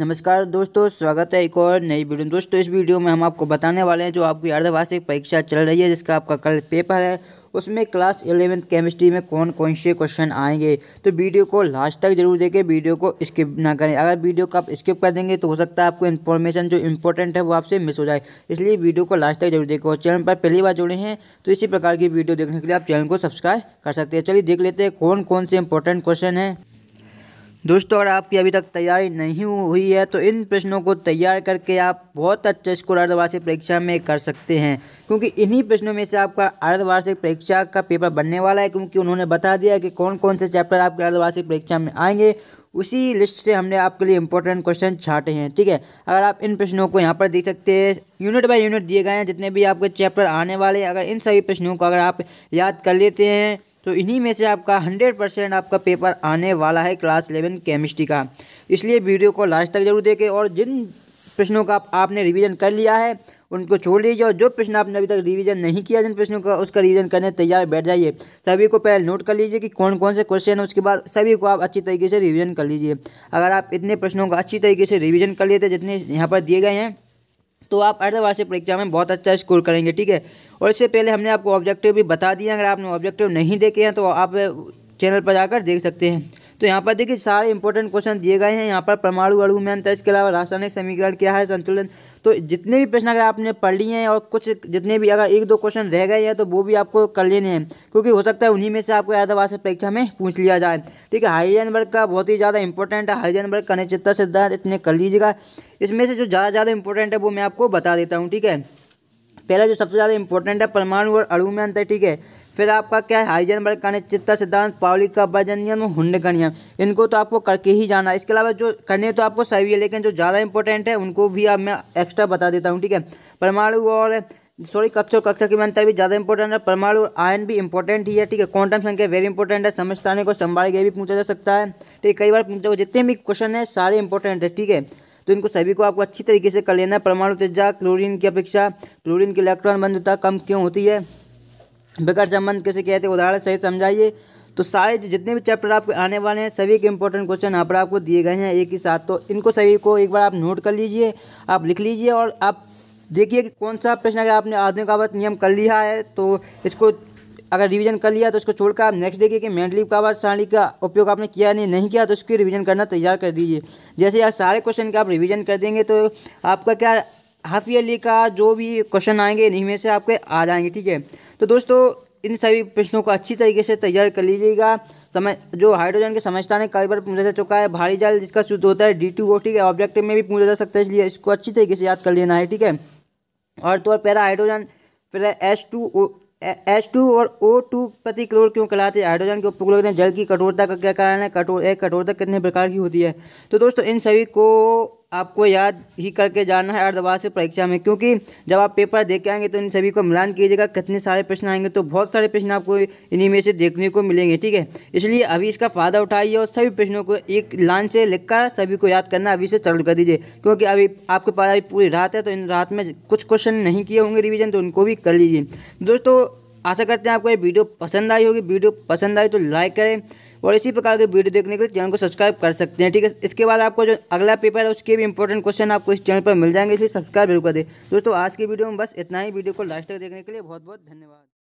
नमस्कार दोस्तों स्वागत है एक और नई वीडियो में दोस्तों इस वीडियो में हम आपको बताने वाले हैं जो आपकी अर्धवार्षिक परीक्षा चल रही है जिसका आपका कल पेपर है उसमें क्लास एलेवेंथ केमिस्ट्री में कौन कौन से क्वेश्चन आएंगे तो वीडियो को लास्ट तक जरूर देखें वीडियो को स्किप ना करें अगर वीडियो को आप स्किप कर देंगे तो हो सकता है आपको इन्फॉर्मेशन जो इंपॉर्टेंट है वो आपसे मिस हो जाए इसलिए वीडियो को लास्ट तक जरूर देखें और चैनल पर पहली बार जुड़े हैं तो इसी प्रकार की वीडियो देखने के लिए आप चैनल को सब्सक्राइब कर सकते हैं चलिए देख लेते हैं कौन कौन से इंपॉर्टेंट क्वेश्चन हैं दोस्तों अगर आपकी अभी तक तैयारी नहीं हुई है तो इन प्रश्नों को तैयार करके आप बहुत अच्छे स्कोर अर्धवार्षिक परीक्षा में कर सकते हैं क्योंकि इन्हीं प्रश्नों में से आपका अर्धवार्षिक परीक्षा का पेपर बनने वाला है क्योंकि उन्होंने बता दिया कि कौन कौन से चैप्टर आपके अर्धवार्षिक परीक्षा में आएंगे उसी लिस्ट से हमने आपके लिए इंपॉर्टेंट क्वेश्चन छाटे हैं ठीक है अगर आप इन प्रश्नों को यहाँ पर देख सकते हैं यूनिट बाय यूनिट दिए गए हैं जितने भी आपके चैप्टर आने वाले हैं अगर इन सभी प्रश्नों को अगर आप याद कर लेते हैं तो इन्हीं में से आपका हंड्रेड परसेंट आपका पेपर आने वाला है क्लास इलेवन केमिस्ट्री का इसलिए वीडियो को लास्ट तक जरूर देखें और जिन प्रश्नों का आप, आपने रिवीजन कर लिया है उनको छोड़ लीजिए और जो प्रश्न आपने अभी तक रिवीजन नहीं किया जिन प्रश्नों का उसका रिवीजन करने तैयार बैठ जाइए सभी को पहले नोट कर लीजिए कि कौन कौन से क्वेश्चन है उसके बाद सभी को आप अच्छी तरीके से रिवीजन कर लीजिए अगर आप इतने प्रश्नों का अच्छी तरीके से रिवीजन कर लेते जितने यहाँ पर दिए गए हैं तो आप अर्धवार्षिक परीक्षा में बहुत अच्छा स्कोर करेंगे ठीक है और इससे पहले हमने आपको ऑब्जेक्टिव भी बता दिया अगर आपने ऑब्जेक्टिव नहीं देखे हैं तो आप चैनल पर जाकर देख सकते हैं तो यहाँ पर देखिए सारे इंपॉर्टेंट क्वेश्चन दिए गए हैं यहाँ पर परमाणु अणु में अंतर इसके अलावा रासायनिक समीकरण क्या है संतुलन तो जितने भी प्रश्न अगर आपने पढ़ लिए हैं और कुछ जितने भी अगर एक दो क्वेश्चन रह गए हैं तो वो भी आपको कर लेने हैं क्योंकि हो सकता है उन्हीं में से आपको यादवास परीक्षा में पूछ लिया जाए ठीक है वर्ग का बहुत ही ज़्यादा इंपॉर्टेंट है वर्ग का निश्चितता सिद्धांत इतने कर लीजिएगा इसमें से जो ज़्यादा ज़्यादा इंपॉर्टेंट है वो मैं आपको बता देता हूँ ठीक है पहला जो सबसे ज़्यादा इंपॉर्टेंट है परमाणु और अणु में अंतर ठीक है फिर आपका क्या है हाइजनबर्ग का चित्ता सिद्धांत पावली का का नियम इनको तो आपको करके ही जाना इसके अलावा जो करने तो आपको सभी है लेकिन जो ज़्यादा इंपॉर्टेंट है उनको भी अब मैं एक्स्ट्रा बता देता हूँ ठीक है परमाणु और सॉरी कक्षा और कक्षा के अंतर भी ज़्यादा इंपॉर्टेंट है परमाणु और आयन भी इंपॉर्टेंट ही है ठीक है क्वांटम संख्या वेरी इंपॉर्टेंट है समझताने को संभाल के भी पूछा जा सकता है ठीक है कई बार पूछा जितने भी क्वेश्चन है सारे इंपॉर्टेंट है ठीक है तो इनको सभी को आपको अच्छी तरीके से कर लेना है परमाणु तेजा क्लोरीन की अपेक्षा क्लोरीन की इलेक्ट्रॉन बंधुता कम क्यों होती है बेकार संबंध किसे कहते हैं उदाहरण सहित समझाइए तो सारे जितने भी चैप्टर आपके आने वाले हैं सभी के इंपॉर्टेंट क्वेश्चन यहाँ पर आपको दिए गए हैं एक ही साथ तो इनको सभी को एक बार आप नोट कर लीजिए आप लिख लीजिए और आप देखिए कि कौन सा प्रश्न अगर आपने आधुनिक आवर्त नियम कर लिया है तो इसको अगर रिवीजन कर लिया तो इसको छोड़कर आप नेक्स्ट देखिए कि मेंटली आवाज़ सारणी का उपयोग आपने किया नहीं नहीं किया तो उसकी रिवीजन करना तैयार कर दीजिए जैसे यार सारे क्वेश्चन का आप रिवीजन कर देंगे तो आपका क्या हाफ ईयरली का जो भी क्वेश्चन आएंगे इन्हीं में से आपके आ जाएंगे ठीक है तो दोस्तों इन सभी प्रश्नों को अच्छी तरीके से तैयार कर लीजिएगा समय जो हाइड्रोजन के समझता है कई बार पूछा जा चुका है भारी जल जिसका शुद्ध होता है डी टू ओ ठीक है ऑब्जेक्ट में भी पूछा जा सकता है इसलिए इसको अच्छी तरीके से याद कर लेना है ठीक है और तो और पैरा हाइड्रोजन फिर S two S H two और ओ टू प्रति क्लोर क्यों कहलाते हैं हाइड्रोजन के उपक्लोर जल की कठोरता का क्या कारण है कठोर एक कठोरता कितने प्रकार की होती है तो दोस्तों इन सभी को आपको याद ही करके जाना है अर्धवार से परीक्षा में क्योंकि जब आप पेपर देख के आएंगे तो इन सभी को मिलान कीजिएगा कितने सारे प्रश्न आएंगे तो बहुत सारे प्रश्न आपको इन्हीं में से देखने को मिलेंगे ठीक है इसलिए अभी इसका फ़ायदा उठाइए और सभी प्रश्नों को एक लाइन से लिखकर सभी को याद करना अभी से चालू कर दीजिए क्योंकि अभी आपके पास अभी पूरी रात है तो इन रात में कुछ क्वेश्चन नहीं किए होंगे रिविजन तो उनको भी कर लीजिए दोस्तों आशा करते हैं आपको ये वीडियो पसंद आई होगी वीडियो पसंद आई तो लाइक करें और इसी प्रकार के वीडियो देखने के लिए चैनल को सब्सक्राइब कर सकते हैं ठीक है इसके बाद आपको जो अगला पेपर है उसके भी इंपॉर्टेंट क्वेश्चन आपको इस चैनल पर मिल जाएंगे इसलिए सब्सक्राइब जरूर कर दे दोस्तों आज की वीडियो में बस इतना ही वीडियो को लास्ट तक देखने के लिए बहुत बहुत धन्यवाद